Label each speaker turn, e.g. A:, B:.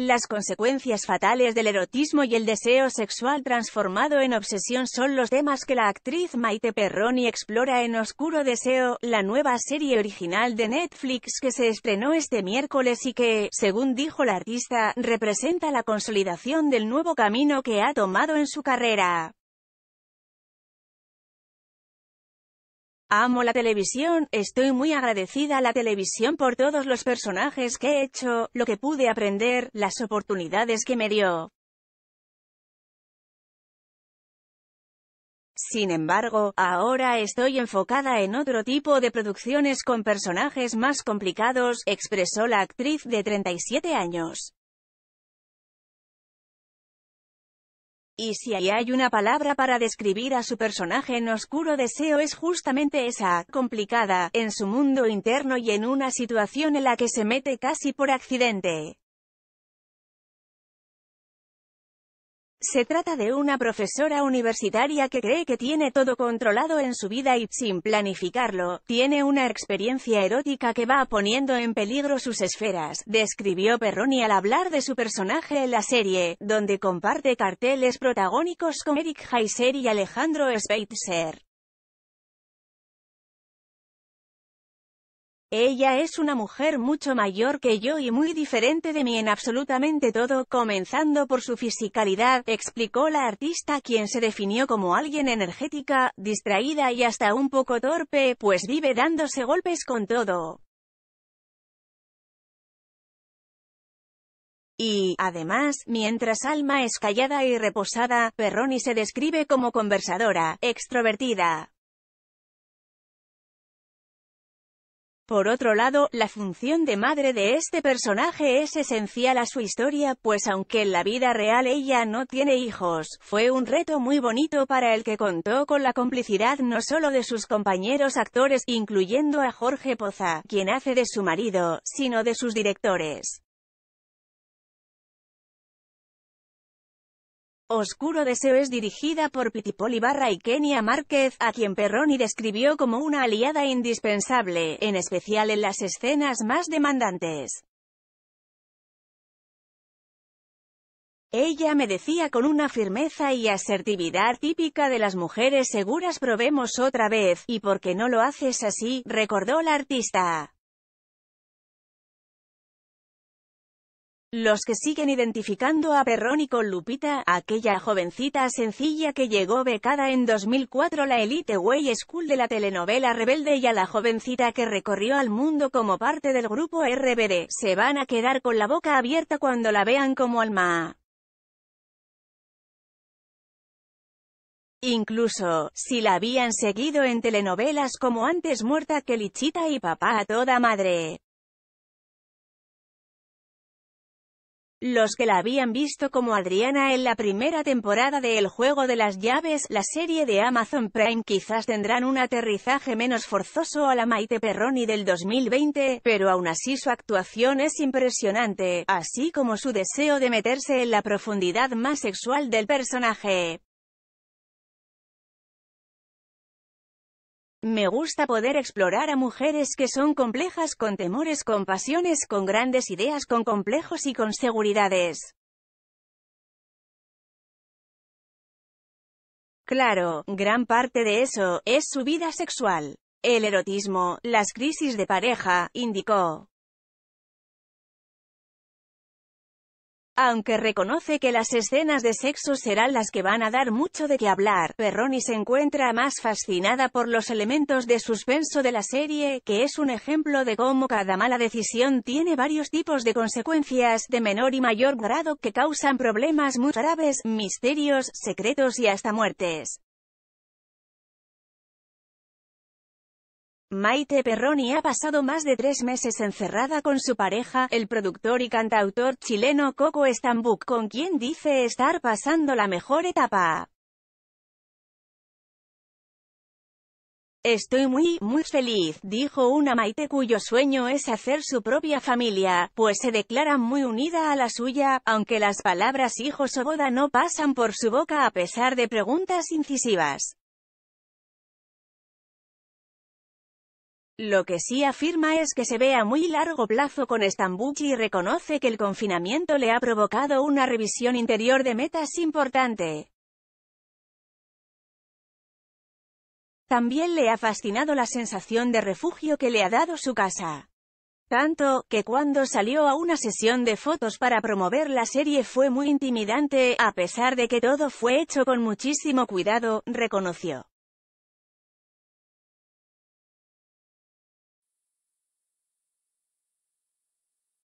A: Las consecuencias fatales del erotismo y el deseo sexual transformado en obsesión son los temas que la actriz Maite Perroni explora en Oscuro Deseo, la nueva serie original de Netflix que se estrenó este miércoles y que, según dijo la artista, representa la consolidación del nuevo camino que ha tomado en su carrera.
B: Amo la televisión, estoy muy agradecida a la televisión por todos los personajes que he hecho, lo que pude aprender, las oportunidades que me dio.
A: Sin embargo, ahora estoy enfocada en otro tipo de producciones con personajes más complicados, expresó la actriz de 37 años.
B: Y si ahí hay una palabra para
A: describir a su personaje en Oscuro Deseo es justamente esa, complicada, en su mundo interno y en una situación en la que se mete casi por accidente.
B: Se trata de una profesora universitaria
A: que cree que tiene todo controlado en su vida y, sin planificarlo, tiene una experiencia erótica que va poniendo en peligro sus esferas, describió Perroni al hablar de su personaje en la serie, donde comparte carteles protagónicos con Eric Heiser y
B: Alejandro Speitzer.
A: Ella es una mujer mucho mayor que yo y muy diferente de mí en absolutamente todo, comenzando por su fisicalidad, explicó la artista quien se definió como alguien energética, distraída y hasta un poco torpe, pues vive dándose golpes
B: con todo. Y, además, mientras Alma es callada y reposada, Perroni se describe como conversadora, extrovertida,
A: Por otro lado, la función de madre de este personaje es esencial a su historia, pues aunque en la vida real ella no tiene hijos, fue un reto muy bonito para el que contó con la complicidad no solo de sus compañeros actores, incluyendo a Jorge Poza, quien hace de su marido, sino de sus directores.
B: Oscuro Deseo es dirigida por Pitipoli
A: Barra y Kenia Márquez, a quien Perroni describió como una aliada indispensable, en especial en las escenas más demandantes. Ella me decía con una firmeza y asertividad típica de las mujeres seguras probemos otra vez, y porque no lo haces así, recordó la
B: artista. Los que
A: siguen identificando a y con Lupita, aquella jovencita sencilla que llegó becada en 2004 la Elite Way School de la telenovela Rebelde y a la jovencita que recorrió al mundo como parte del grupo RBD, se van a quedar con la boca abierta cuando la
B: vean como alma. Incluso, si la habían seguido en telenovelas como Antes Muerta que Lichita y Papá a toda madre.
A: Los que la habían visto como Adriana en la primera temporada de El Juego de las Llaves, la serie de Amazon Prime quizás tendrán un aterrizaje menos forzoso a la Maite Perroni del 2020, pero aún así su actuación es impresionante, así como su deseo de meterse en la profundidad más sexual del personaje.
B: Me gusta poder explorar a mujeres que son complejas con temores, con pasiones, con grandes ideas, con complejos y con seguridades. Claro, gran parte de eso, es su vida sexual. El erotismo, las crisis de pareja, indicó.
A: Aunque reconoce que las escenas de sexo serán las que van a dar mucho de qué hablar, Perroni se encuentra más fascinada por los elementos de suspenso de la serie, que es un ejemplo de cómo cada mala decisión tiene varios tipos de consecuencias de menor y mayor grado que causan problemas muy graves, misterios, secretos y hasta muertes.
B: Maite Perroni ha
A: pasado más de tres meses encerrada con su pareja, el productor y cantautor chileno Coco Estambuc, con quien dice estar pasando la mejor etapa. Estoy muy, muy feliz, dijo una Maite cuyo sueño es hacer su propia familia, pues se declara muy unida a la suya, aunque las palabras hijos o boda no pasan por su boca a pesar de preguntas
B: incisivas. Lo que sí
A: afirma es que se ve a muy largo plazo con Estambul y reconoce que el confinamiento le ha provocado una revisión interior de metas importante. También le ha fascinado la sensación de refugio que le ha dado su casa. Tanto, que cuando salió a una sesión de fotos para promover la serie fue muy intimidante, a pesar de que todo fue hecho con muchísimo cuidado,
B: reconoció.